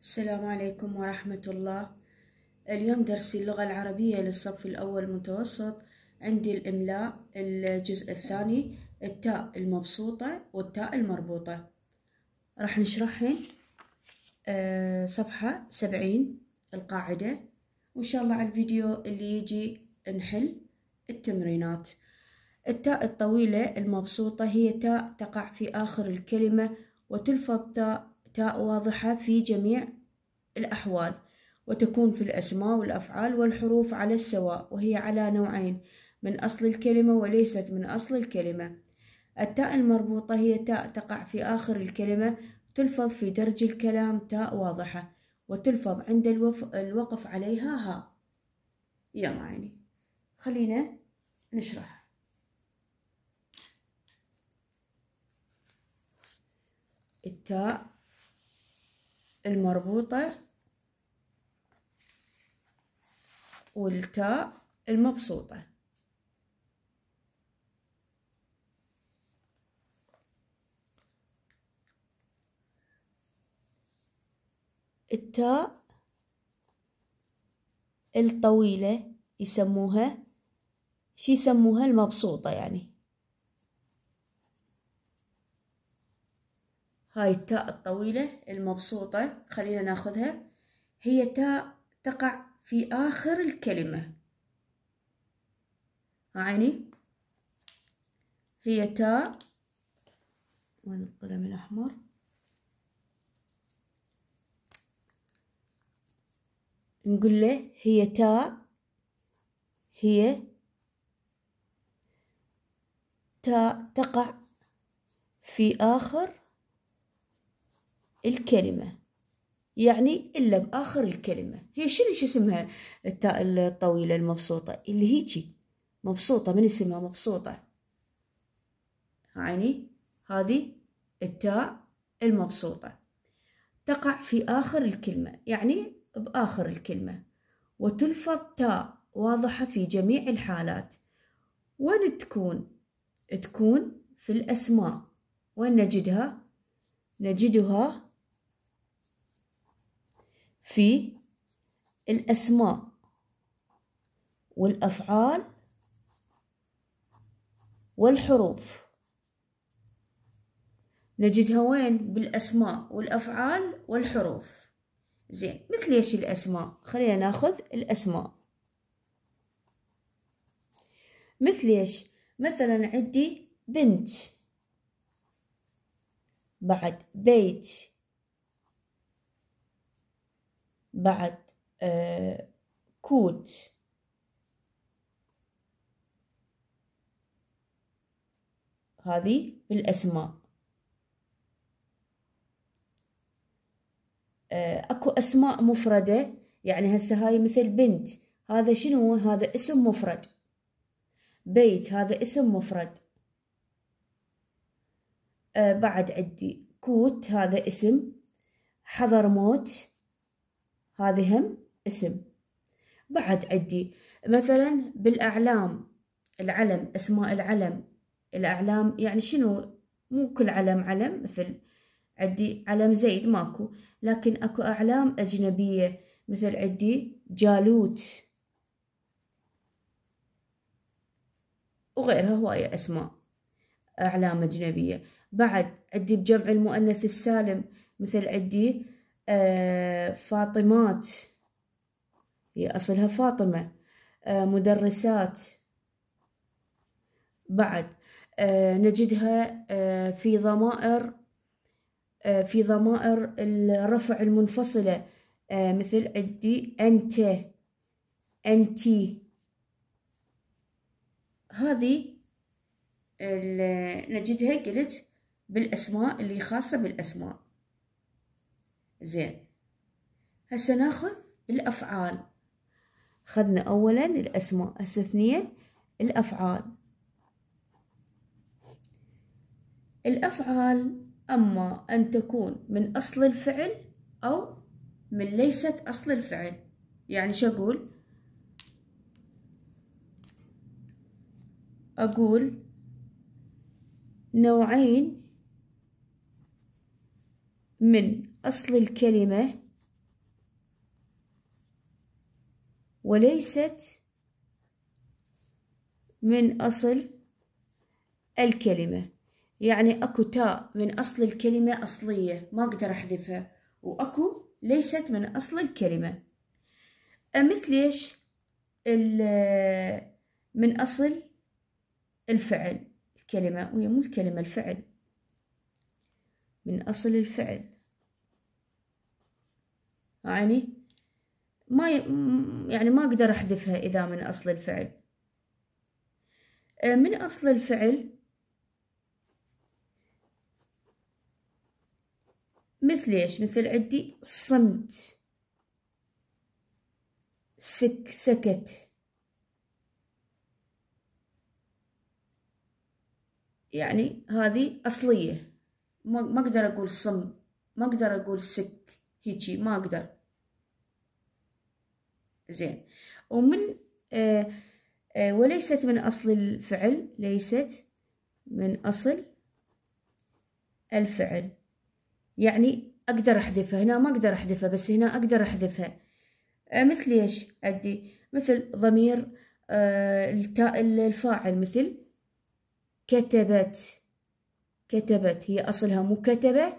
السلام عليكم ورحمة الله اليوم درسي اللغة العربية للصف الأول متوسط عندي الإملاء الجزء الثاني التاء المبسوطة والتاء المربوطة راح نشرحهن آه، صفحة سبعين القاعدة وإن شاء الله على الفيديو اللي يجي نحل التمرينات التاء الطويلة المبسوطة هي تاء تقع في آخر الكلمة وتلفظ تاء تاء واضحة في جميع الأحوال وتكون في الأسماء والأفعال والحروف على السواء وهي على نوعين من أصل الكلمة وليست من أصل الكلمة التاء المربوطة هي تاء تقع في آخر الكلمة تلفظ في درج الكلام تاء واضحة وتلفظ عند الوف... الوقف عليها ها يلا معيني خلينا نشرح التاء المربوطة والتاء المبسوطة التاء الطويلة يسموها شي يسموها المبسوطة يعني هاي التاء الطويلة المبسوطة خلينا ناخذها هي تاء تقع في آخر الكلمة عيني هي تاء وين القلم الأحمر نقول له هي تاء هي تاء تقع في آخر الكلمة يعني إلا بآخر الكلمة هي شنو شو اسمها التاء الطويلة المبسوطة اللي هيجي مبسوطة من اسمها مبسوطة يعني هذه التاء المبسوطة تقع في آخر الكلمة يعني بآخر الكلمة وتلفظ تاء واضحة في جميع الحالات وين تكون؟ تكون في الأسماء وين نجدها؟ نجدها في الأسماء والأفعال والحروف نجدها وين بالأسماء والأفعال والحروف زين مثل ايش الأسماء خلينا ناخذ الأسماء مثل ايش مثلا عندي بنت بعد بيت بعد آه، كوت هذه بالأسماء آه، أكو أسماء مفردة يعني هسه هاي مثل بنت هذا شنو هذا اسم مفرد بيت هذا اسم مفرد آه، بعد عندي كوت هذا اسم حضرموت هذه هم اسم بعد عدي مثلا بالأعلام العلم أسماء العلم الأعلام يعني شنو مو كل علم علم مثل عدي علم زيد ماكو لكن اكو أعلام أجنبية مثل عدي جالوت وغيرها هواية أسماء أعلام أجنبية بعد عدي بجمع المؤنث السالم مثل عدي آه، فاطمات هي أصلها فاطمة آه، مدرسات بعد آه، نجدها في ضمائر في ضمائر الرفع المنفصلة مثل أدي أنت أنتي هذه نجدها قلت بالأسماء اللي خاصة بالأسماء زين هسه ناخذ الأفعال خذنا أولا الأسماء هسه اثنين الأفعال الأفعال أما أن تكون من أصل الفعل أو من ليست أصل الفعل يعني شو أقول أقول نوعين من أصل الكلمة وليست من أصل الكلمة يعني أكو تاء من أصل الكلمة أصلية ما أقدر أحذفها وأكو ليست من أصل الكلمة أه، مثل إيش من أصل الفعل الكلمة وهي مو الكلمة الفعل من أصل الفعل يعني ما ي... يعني ما أقدر أحذفها إذا من أصل الفعل آه، من أصل الفعل مثل إيش مثل عدي صمت سك سكت يعني هذه أصلية ما أقدر أقول صم ما أقدر أقول سك هيجي ما أقدر زين ومن آه آه وليست من أصل الفعل ليست من أصل الفعل يعني أقدر أحذفها هنا ما أقدر أحذفها بس هنا أقدر أحذفها آه مثل إيش عندي مثل ضمير آه، الفاعل مثل كتبت كتبت هي أصلها مو كتبه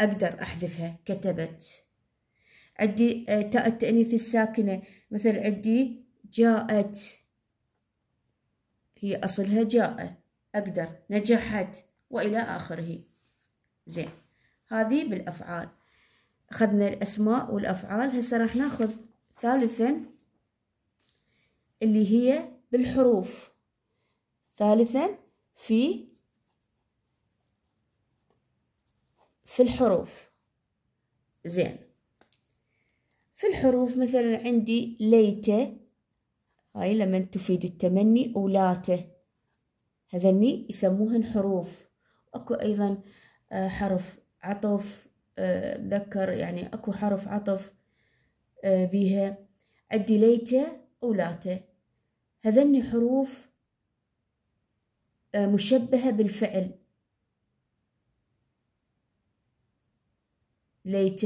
أقدر أحذفها كتبت عندي آه، تاء التأنيث الساكنة مثل عندي جاءت هي أصلها جاء أقدر نجحت وإلى آخره زين هذه بالأفعال أخذنا الأسماء والأفعال هسه راح ناخذ ثالثا اللي هي بالحروف ثالثا في في الحروف زين في الحروف مثلا عندي ليت هاي لما تفيد التمني ولاته هذني يسموهن حروف اكو ايضا آه، حرف عطف آه، ذكر يعني اكو حرف عطف آه، بيها عندي ليته ولاته هذني حروف مشبهة بالفعل ليت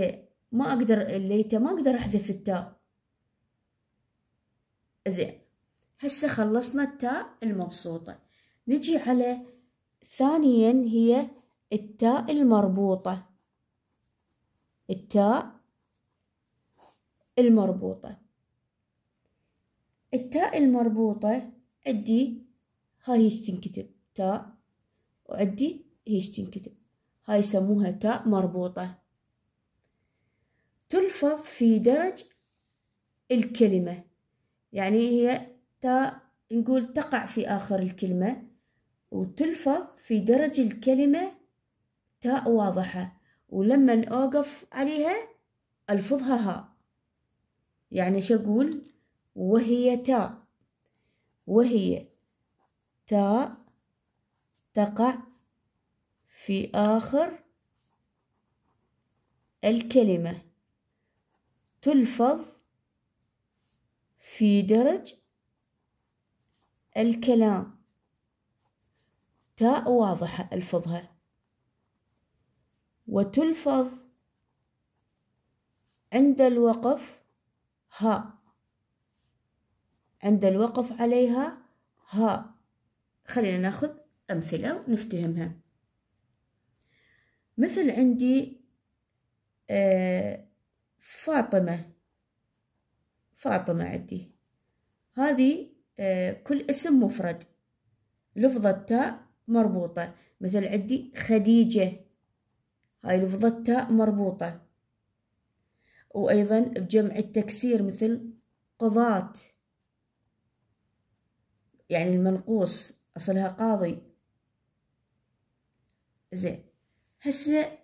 ما أقدر ليت ما أقدر أحذف التاء زين هسه خلصنا التاء المبسوطة نجي على ثانيا هي التاء المربوطة التاء المربوطة التاء المربوطة عندي هاي هيش تنكتب تاء وعندي هيش تنكتب هاي يسموها تاء مربوطة تلفظ في درج الكلمة يعني هي تا نقول تقع في آخر الكلمة وتلفظ في درج الكلمة تاء واضحة ولما أوقف عليها ألفظها هاء يعني شو أقول وهي تاء وهي تاء تقع في آخر الكلمة تلفظ في درج الكلام تاء واضحة ألفظها وتلفظ عند الوقف ها عند الوقف عليها ها خلينا ناخذ أمثلة ونفتهمها مثل عندي آه فاطمة فاطمة عندي هذه آه، كل اسم مفرد لفظة تاء مربوطة مثل عندي خديجة هاي لفظة تاء مربوطة وأيضا بجمع التكسير مثل قضاة يعني المنقوص أصلها قاضي زين هسه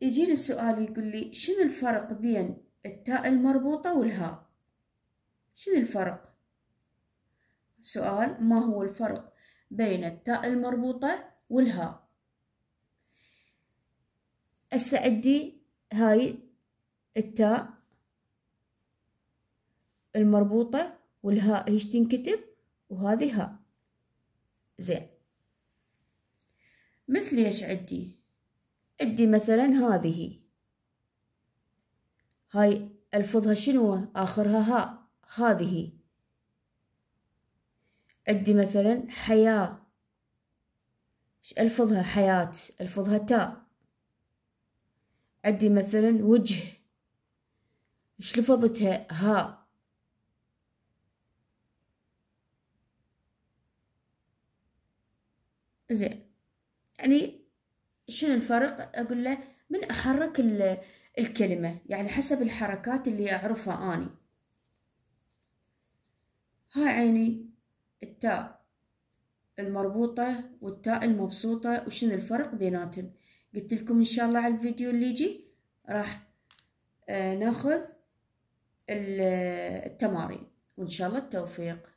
يجيني السؤال يقول لي شنو الفرق بين التاء المربوطة والهاء شنو الفرق سؤال ما هو الفرق بين التاء المربوطة والهاء السعدي هاي التاء المربوطة والهاء هيش تنكتب وهذه هاء زين مثل يشعدي عندي مثلا هذه هاي ألفظها شنو آخرها ها هذه عندي مثلا حياة ألفظها حياة ألفظها تاء عندي مثلا وجه إيش لفظتها ها زين يعني شنو الفرق اقول له من احرك الكلمة يعني حسب الحركات اللي اعرفها اني هاي عيني التاء المربوطة والتاء المبسوطة وشنو الفرق بيناتهم قلت لكم ان شاء الله على الفيديو اللي يجي راح آه، ناخذ التمارين وان شاء الله التوفيق